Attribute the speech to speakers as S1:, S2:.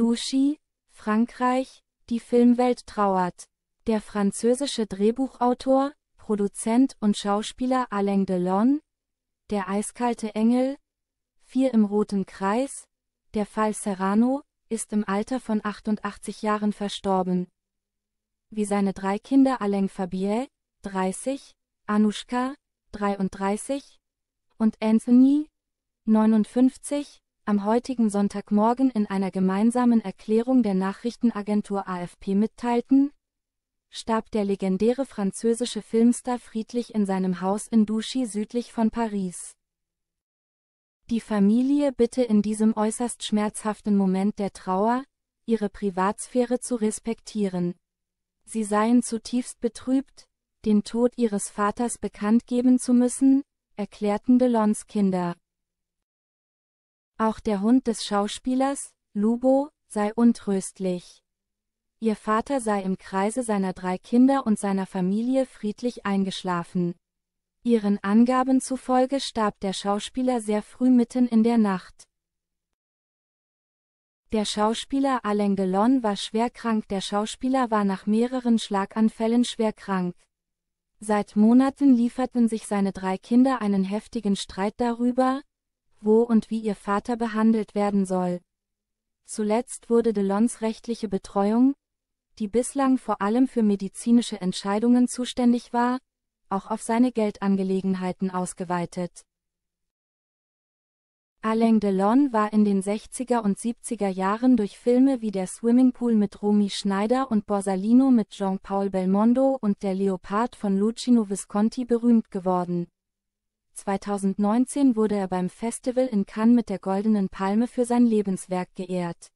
S1: Douchy, Frankreich, die Filmwelt trauert. Der französische Drehbuchautor, Produzent und Schauspieler Alain Delon, Der eiskalte Engel, Vier im roten Kreis, Der Fall Serrano, ist im Alter von 88 Jahren verstorben. Wie seine drei Kinder Alain Fabier, 30, Anushka, 33, und Anthony, 59, am heutigen Sonntagmorgen in einer gemeinsamen Erklärung der Nachrichtenagentur AFP mitteilten, starb der legendäre französische Filmstar friedlich in seinem Haus in Douchy südlich von Paris. Die Familie bitte in diesem äußerst schmerzhaften Moment der Trauer, ihre Privatsphäre zu respektieren. Sie seien zutiefst betrübt, den Tod ihres Vaters bekannt geben zu müssen, erklärten Delons Kinder. Auch der Hund des Schauspielers, Lubo, sei untröstlich. Ihr Vater sei im Kreise seiner drei Kinder und seiner Familie friedlich eingeschlafen. Ihren Angaben zufolge starb der Schauspieler sehr früh mitten in der Nacht. Der Schauspieler Alain Delon war schwer krank. Der Schauspieler war nach mehreren Schlaganfällen schwer krank. Seit Monaten lieferten sich seine drei Kinder einen heftigen Streit darüber, wo und wie ihr Vater behandelt werden soll. Zuletzt wurde Delons rechtliche Betreuung, die bislang vor allem für medizinische Entscheidungen zuständig war, auch auf seine Geldangelegenheiten ausgeweitet. Alain Delon war in den 60er und 70er Jahren durch Filme wie Der Swimmingpool mit Romy Schneider und Borsalino mit Jean-Paul Belmondo und Der Leopard von Lucino Visconti berühmt geworden. 2019 wurde er beim Festival in Cannes mit der Goldenen Palme für sein Lebenswerk geehrt.